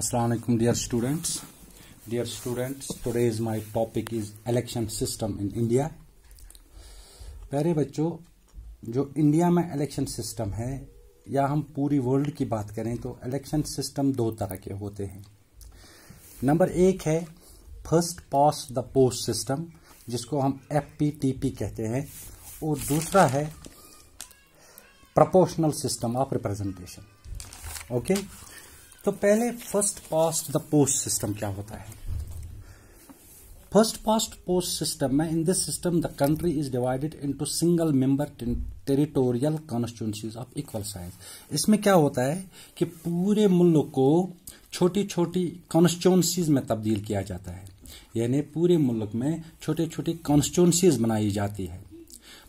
Assalamualaikum dear students. Dear students, today's my topic is election system in India. प्यारे बच्चों जो India में election system है या हम पूरी वर्ल्ड की बात करें तो इलेक्शन सिस्टम दो तरह के होते हैं नंबर एक है first past the post system जिसको हम एफ कहते हैं और दूसरा है proportional system of representation okay तो पहले first past the post system क्या होता है फर्स्ट पास्ट पोस्ट सिस्टम में in this system the country is divided into single member territorial constituencies of equal size इसमें क्या होता है कि पूरे मुल्क को छोटी छोटी कॉन्स्टिट्यूंसीज में तब्दील किया जाता है यानी पूरे मुल्क में छोटे छोटी कॉन्स्टिट्यूंसीज बनाई जाती है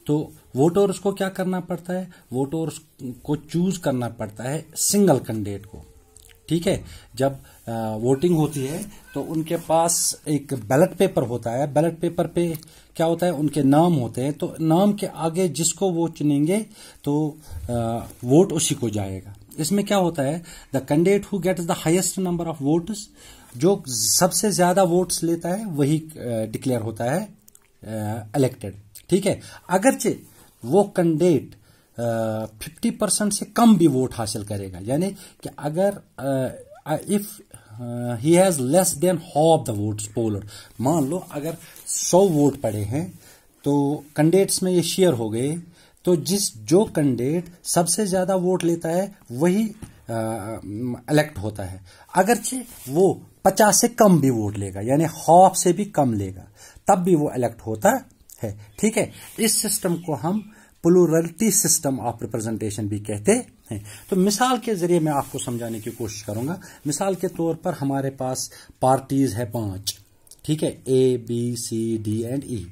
तो वोटर्स को क्या करना पड़ता है वोटर्स को चूज करना पड़ता है सिंगल कैंडिडेट को ठीक है जब वोटिंग होती है तो उनके पास एक बैलेट पेपर होता है बैलेट पेपर पे क्या होता है उनके नाम होते हैं तो नाम के आगे जिसको वो चुनेंगे तो वोट उसी को जाएगा इसमें क्या होता है the candidate who gets the highest number of votes जो सबसे ज्यादा वोट्स लेता है वही डिक्लेयर होता है इलेक्टेड ठीक है अगरचे वो कैंडिडेट फिफ्टी परसेंट से कम भी वोट हासिल करेगा यानी कि अगर if he has less than half the votes polled मान लो अगर सौ वोट पड़े हैं तो कैंडिडेट्स में ये शेयर हो गए तो जिस जो कैंडिडेट सबसे ज्यादा वोट लेता है वही इलेक्ट होता है अगरचे वो पचास से कम भी वोट लेगा यानी हाफ से भी कम लेगा तब भी वो इलेक्ट होता है ठीक है इस सिस्टम को हम प्लूरलिटी सिस्टम ऑफ रिप्रेजेंटेशन भी कहते हैं तो मिसाल के जरिए मैं आपको समझाने की कोशिश करूंगा मिसाल के तौर पर हमारे पास पार्टीज है पांच ठीक है A B C D and E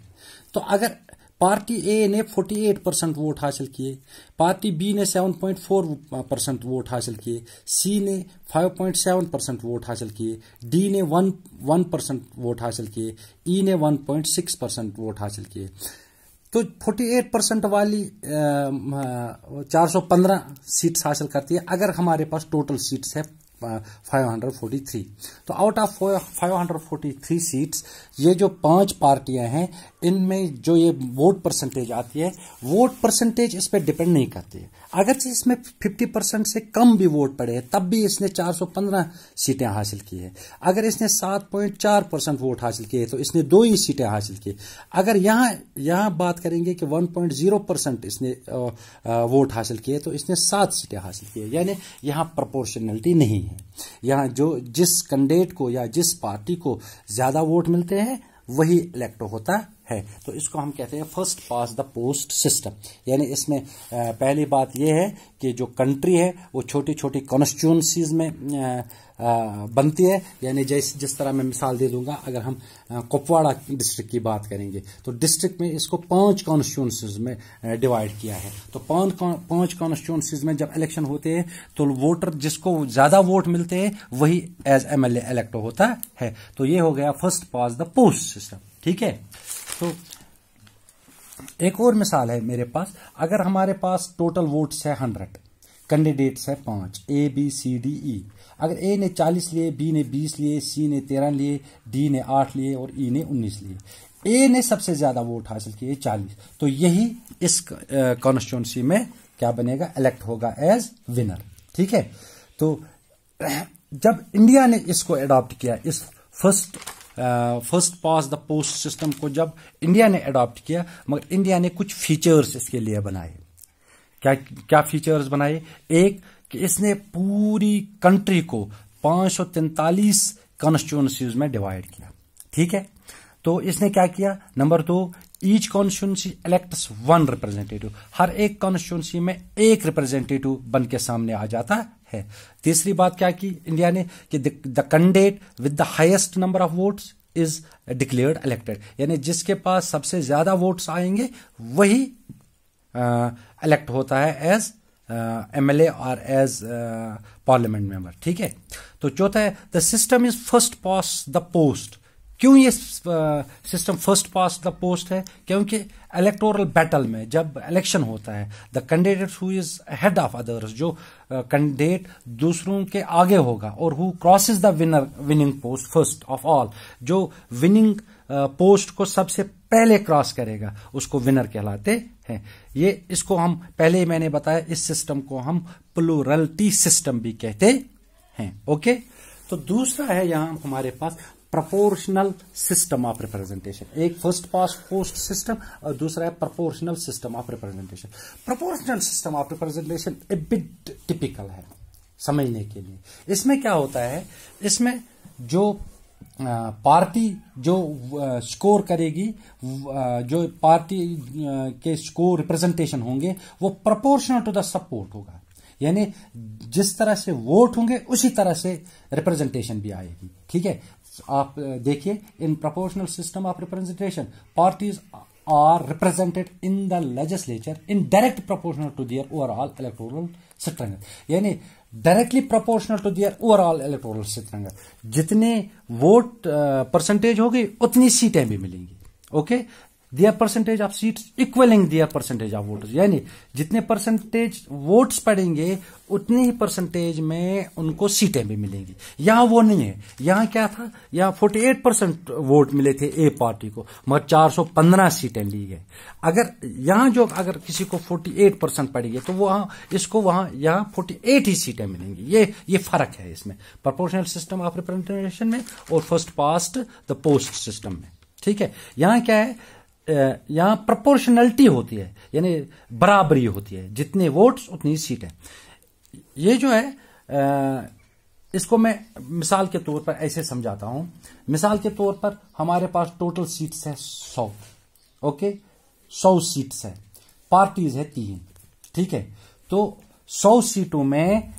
तो अगर पार्टी ए ने 48 परसेंट वोट हासिल किए पार्टी बी ने 7.4 परसेंट वोट हासिल किए सी ने 5.7 परसेंट वोट हासिल किए डी ने 1 वन परसेंट वोट हासिल किए ई e ने 1.6 परसेंट वोट हासिल किए तो 48 परसेंट वाली चार सौ पंद्रह सीट्स हासिल करती है अगर हमारे पास टोटल सीट्स है 543 तो आउट ऑफ 543 सीट्स ये जो पांच पार्टियां हैं इनमें जो ये वोट परसेंटेज आती है वोट परसेंटेज इस पर डिपेंड नहीं करती है अगर से इसमें 50 परसेंट से कम भी वोट पड़े हैं तब भी इसने 415 सीटें हासिल की है अगर इसने 7.4 परसेंट वोट हासिल किए तो इसने दो ही सीटें हासिल की अगर यहाँ यहाँ बात करेंगे कि 1.0 परसेंट इसने वोट हासिल किए तो इसने सात सीटें हासिल की है यानी यहाँ प्रपोर्शनलिटी नहीं है है या जो जिस कैंडिडेट को या जिस पार्टी को ज्यादा वोट मिलते हैं वही इलेक्ट होता है तो इसको हम कहते हैं first past the post system यानी इसमें पहली बात यह है कि जो कंट्री है वो छोटी छोटी कॉन्स्टिट्यूंसीज में बनती है यानी जिस जिस तरह मैं मिसाल दे दूंगा अगर हम कुपवाड़ा डिस्ट्रिक्ट की बात करेंगे तो डिस्ट्रिक्ट में इसको पांच कॉन्स्टिट्यूंसीज में डिवाइड किया है तो पांच पांच कॉन्स्टिट्यूंसीज में जब इलेक्शन होते हैं तो वोटर जिसको ज्यादा वोट मिलते हैं वही एज एमएलए इलेक्ट होता है तो ये हो गया first past the post system ठीक है तो एक और मिसाल है मेरे पास अगर हमारे पास टोटल वोट्स है हंड्रेड कैंडिडेट्स है पांच ए बी सी डी ई अगर ए ने चालीस लिए बी ने बीस लिए सी ने तेरह लिए डी ने आठ लिए और ई e ने उन्नीस लिए ए ने सबसे ज्यादा वोट हासिल किए चालीस तो यही इस कॉन्स्टिट्यूंसी में क्या बनेगा इलेक्ट होगा एज विनर ठीक है तो जब इंडिया ने इसको एडॉप्ट किया इस first first past the post system को जब इंडिया ने अडॉप्ट किया मगर इंडिया ने कुछ फीचर्स इसके लिए बनाए क्या क्या फीचर्स बनाए एक कि इसने पूरी कंट्री को पांच सौ तैतालीस में डिवाइड किया ठीक है तो इसने क्या किया नंबर दो each constituency elects one representative हर एक कॉन्स्टिट्यूंसी में एक रिप्रेजेंटेटिव बन के सामने आ जाता है तीसरी बात क्या की इंडिया ने कि the candidate with the highest number of votes is declared elected यानी जिसके पास सबसे ज्यादा वोट्स आएंगे वही इलेक्ट होता है एज एम एल ए और एज पार्लियामेंट मेंबर ठीक है तो चौथा है the system is first past the post क्यों ये system first past the post है क्योंकि इलेक्टोरल बैटल में जब इलेक्शन होता है the candidate who is ahead of others जो कैंडिडेट दूसरों के आगे होगा और who cross is winner winning post first of all जो विनिंग पोस्ट को सबसे पहले क्रॉस करेगा उसको विनर कहलाते हैं ये इसको हम पहले मैंने बताया इस सिस्टम को हम प्लूरलिटी सिस्टम भी कहते हैं ओके तो दूसरा है यहां हमारे पास प्रपोर्शनल सिस्टम ऑफ रिप्रेजेंटेशन एक फर्स्ट पास पोस्ट सिस्टम और दूसरा है proportional system of representation proportional system of representation a bit typical है समझने के लिए इसमें क्या होता है इसमें जो पार्टी जो स्कोर करेगी जो पार्टी के स्कोर रिप्रेजेंटेशन होंगे वो प्रपोर्शनल टू द सपोर्ट होगा यानी जिस तरह से वोट होंगे उसी तरह से रिप्रेजेंटेशन भी आएगी ठीक है आप देखिए in proportional system of representation parties are represented in the legislature in direct proportional to their overall electoral strength यानी directly proportional to their overall electoral strength जितने वोट परसेंटेज होगी उतनी सीटें भी मिलेंगी okay the percentage of seats equalling the percentage of vote यानी जितने percentage votes पड़ेंगे उतने ही परसेंटेज में उनको सीटें भी मिलेंगी यहां वो नहीं है यहां क्या था यहां 48 परसेंट वोट मिले थे ए पार्टी को मगर 415 सीटें ली गई अगर यहां जो अगर किसी को 48 परसेंट पड़ेगी तो वहां इसको वहां यहां 48 ही सीटें मिलेंगी ये ये फर्क है इसमें प्रपोर्शनल सिस्टम ऑफ रिप्रेजेंटेशन में और first past the post system में ठीक है यहां क्या है यहां प्रपोर्शनलिटी होती है यानी बराबरी होती है जितने वोट्स उतनी सीटें ये जो है इसको मैं मिसाल के तौर पर ऐसे समझाता हूं मिसाल के तौर पर हमारे पास टोटल सीट्स है सौ ओके सौ सीट्स है पार्टीज है तीन ठीक है तो सौ सीटों में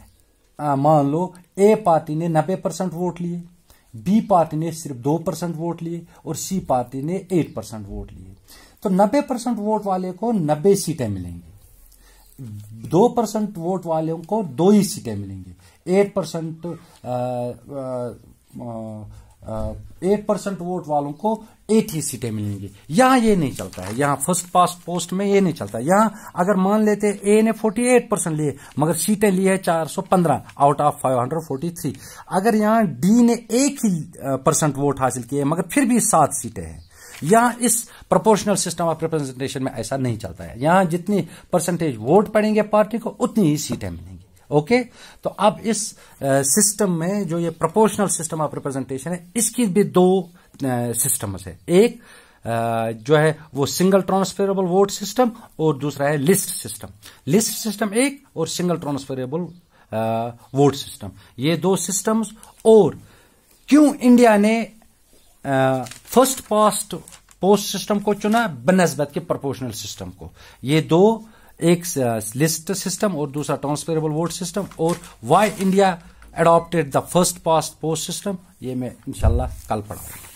मान लो ए पार्टी ने नब्बे परसेंट वोट लिए बी पार्टी ने सिर्फ दो परसेंट वोट लिए और सी पार्टी ने एट परसेंट वोट लिए तो नब्बे परसेंट वोट वाले को नब्बे सीटें मिलेंगी दो परसेंट वोट वालों को दो ही सीटें मिलेंगी eight percent eight percent vote वालों को एट ही सीटें मिलेंगी यहां ये नहीं चलता है यहां फर्स्ट पास पोस्ट में ये नहीं चलता है अगर मान लेते ए ने फोर्टी एट परसेंट लिए मगर सीटें ली है चार सौ पंद्रह out of five hundred forty three अगर यहां डी ने एक ही परसेंट वोट हासिल किए मगर फिर भी सात सीटें हैं यहां इस प्रोपोर्शनल सिस्टम ऑफ रिप्रेजेंटेशन में ऐसा नहीं चलता है यहां जितनी परसेंटेज वोट पड़ेंगे पार्टी को उतनी ही सीटें मिलेंगी ओके तो अब इस सिस्टम में जो ये प्रोपोर्शनल सिस्टम ऑफ रिप्रेजेंटेशन है इसकी भी दो सिस्टम है एक जो है वो सिंगल ट्रांसफरेबल वोट सिस्टम और दूसरा है लिस्ट सिस्टम लिस्ट सिस्टम एक और सिंगल ट्रांसफरेबल वोट सिस्टम ये दो सिस्टम्स और क्यों इंडिया ने फर्स्ट पास्ट पोस्ट सिस्टम को चुना बनस्बत के प्रोपोर्शनल सिस्टम को ये दो एक लिस्ट सिस्टम और दूसरा ट्रांसफरेबल वोट सिस्टम और why India adopted the first past post system ये मैं इंशाल्लाह कल पढ़ाऊंगा